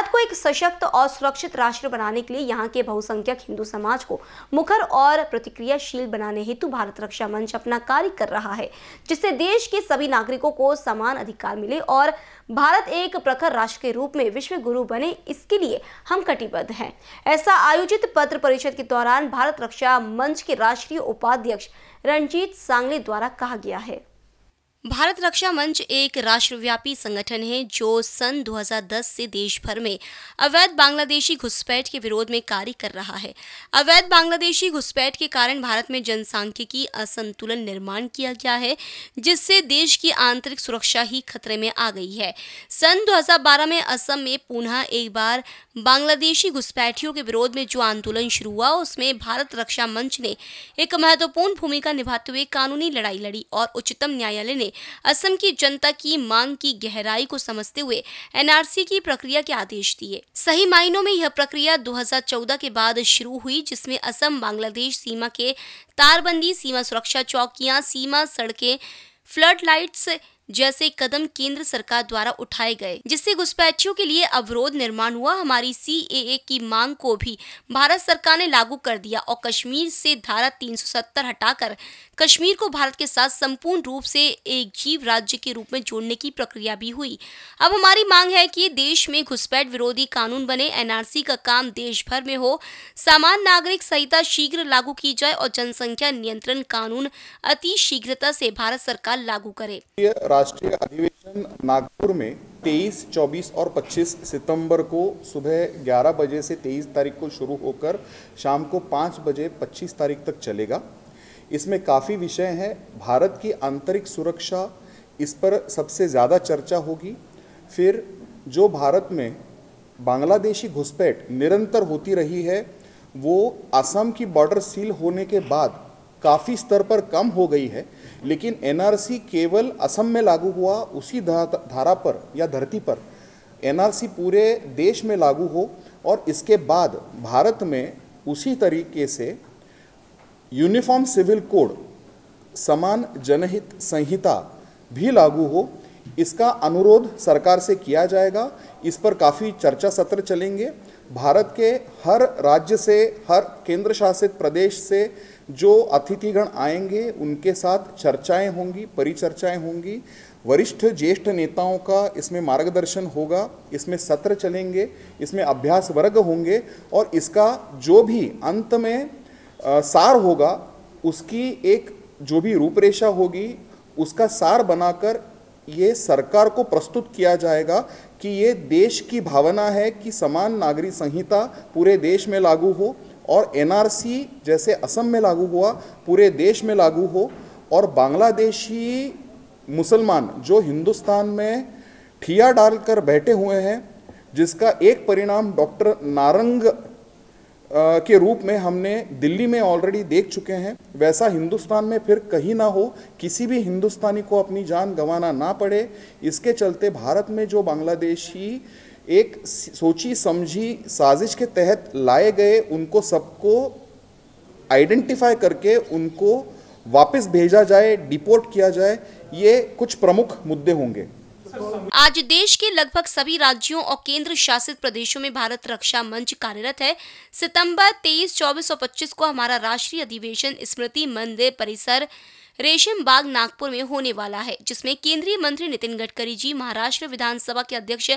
भारत को एक सशक्त और सुरक्षित राष्ट्र बनाने के लिए यहाँ के बहुसंख्यक हिंदू समाज को मुखर और प्रतिक्रियाशील बनाने हेतु भारत रक्षा मंच अपना कार्य कर रहा है जिससे देश के सभी नागरिकों को समान अधिकार मिले और भारत एक प्रखर राष्ट्र के रूप में विश्व गुरु बने इसके लिए हम कटिबद्ध हैं ऐसा आयोजित पत्र परिषद के दौरान भारत रक्षा मंच के राष्ट्रीय उपाध्यक्ष रणजीत सांगले द्वारा कहा गया है भारत रक्षा मंच एक राष्ट्रव्यापी संगठन है जो सन 2010 से देश भर में अवैध बांग्लादेशी घुसपैठ के विरोध में कार्य कर रहा है अवैध बांग्लादेशी घुसपैठ के कारण भारत में जनसांख्यिकी असंतुलन निर्माण किया गया है जिससे देश की आंतरिक सुरक्षा ही खतरे में आ गई है सन 2012 में असम में पुनः एक बार बांग्लादेशी घुसपैठियों के विरोध में जो आंदोलन शुरू हुआ उसमें भारत रक्षा मंच ने एक महत्वपूर्ण भूमिका निभाते हुए कानूनी लड़ाई लड़ी और उच्चतम न्यायालय ने असम की जनता की मांग की गहराई को समझते हुए एनआरसी की प्रक्रिया के आदेश दिए सही मायनों में यह प्रक्रिया 2014 के बाद शुरू हुई जिसमें असम बांग्लादेश सीमा के तारबंदी सीमा सुरक्षा चौकियां सीमा सड़कें फ्लड लाइट्स जैसे कदम केंद्र सरकार द्वारा उठाए गए जिससे घुसपैठियों के लिए अवरोध निर्माण हुआ हमारी सी की मांग को भी भारत सरकार ने लागू कर दिया और कश्मीर से धारा 370 हटाकर कश्मीर को भारत के साथ संपूर्ण रूप से एक जीव राज्य के रूप में जोड़ने की प्रक्रिया भी हुई अब हमारी मांग है कि देश में घुसपैठ विरोधी कानून बने एनआरसी का काम देश भर में हो सामान्य नागरिक संहिता शीघ्र लागू की जाए और जनसंख्या नियंत्रण कानून अति शीघ्रता से भारत सरकार लागू करे राष्ट्रीय अधिवेशन नागपुर में 23, 24 और 25 सितंबर को सुबह 11 बजे से 23 तारीख को शुरू होकर शाम को 5 बजे 25 तारीख तक चलेगा इसमें काफ़ी विषय हैं भारत की आंतरिक सुरक्षा इस पर सबसे ज़्यादा चर्चा होगी फिर जो भारत में बांग्लादेशी घुसपैठ निरंतर होती रही है वो असम की बॉर्डर सील होने के बाद काफ़ी स्तर पर कम हो गई है लेकिन एनआरसी केवल असम में लागू हुआ उसी धारा पर या धरती पर एनआरसी पूरे देश में लागू हो और इसके बाद भारत में उसी तरीके से यूनिफॉर्म सिविल कोड समान जनहित संहिता भी लागू हो इसका अनुरोध सरकार से किया जाएगा इस पर काफ़ी चर्चा सत्र चलेंगे भारत के हर राज्य से हर केंद्र शासित प्रदेश से जो अतिथिगण आएंगे उनके साथ चर्चाएं होंगी परिचर्चाएं होंगी वरिष्ठ ज्येष्ठ नेताओं का इसमें मार्गदर्शन होगा इसमें सत्र चलेंगे इसमें अभ्यास वर्ग होंगे और इसका जो भी अंत में आ, सार होगा उसकी एक जो भी रूपरेखा होगी उसका सार बनाकर ये सरकार को प्रस्तुत किया जाएगा कि ये देश की भावना है कि समान नागरिक संहिता पूरे देश में लागू हो और एनआरसी जैसे असम में लागू हुआ पूरे देश में लागू हो और बांग्लादेशी मुसलमान जो हिंदुस्तान में ठिया डालकर बैठे हुए हैं जिसका एक परिणाम डॉक्टर नारंग के रूप में हमने दिल्ली में ऑलरेडी देख चुके हैं वैसा हिंदुस्तान में फिर कहीं ना हो किसी भी हिंदुस्तानी को अपनी जान गंवाना ना पड़े इसके चलते भारत में जो बांग्लादेशी एक सोची समझी साजिश के तहत लाए गए उनको सबको आइडेंटिफाई करके उनको वापस भेजा जाए डिपोर्ट किया जाए ये कुछ प्रमुख मुद्दे होंगे आज देश के लगभग सभी राज्यों और केंद्र शासित प्रदेशों में भारत रक्षा मंच कार्यरत है सितंबर 23, 24 और 25 को हमारा राष्ट्रीय अधिवेशन स्मृति मंदिर परिसर रेशम बाग नागपुर में होने वाला है जिसमें केंद्रीय मंत्री नितिन गडकरी जी महाराष्ट्र विधानसभा के अध्यक्ष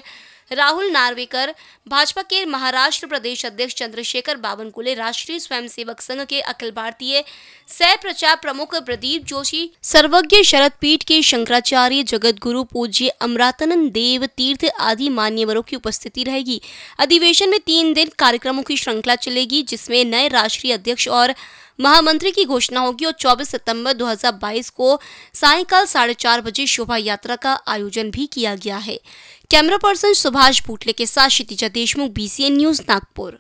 राहुल नार्वेकर भाजपा के महाराष्ट्र प्रदेश अध्यक्ष चंद्रशेखर बावनकुले राष्ट्रीय स्वयंसेवक संघ के अखिल भारतीय सह प्रचार प्रमुख प्रदीप जोशी सर्वज्ञ शरद पीठ के शंकराचार्य जगत गुरु पूज्य अमरातनंद देव तीर्थ आदि मान्यवरों की उपस्थिति रहेगी अधिवेशन में तीन दिन कार्यक्रमों की श्रृंखला चलेगी जिसमें नए राष्ट्रीय अध्यक्ष और महामंत्री की घोषणा होगी और 24 सितंबर 2022 को सायकाल साढ़े चार बजे शोभा यात्रा का आयोजन भी किया गया है कैमरा पर्सन सुभाष भूटले के साथ क्षितिजा देशमुख बीसीएन न्यूज नागपुर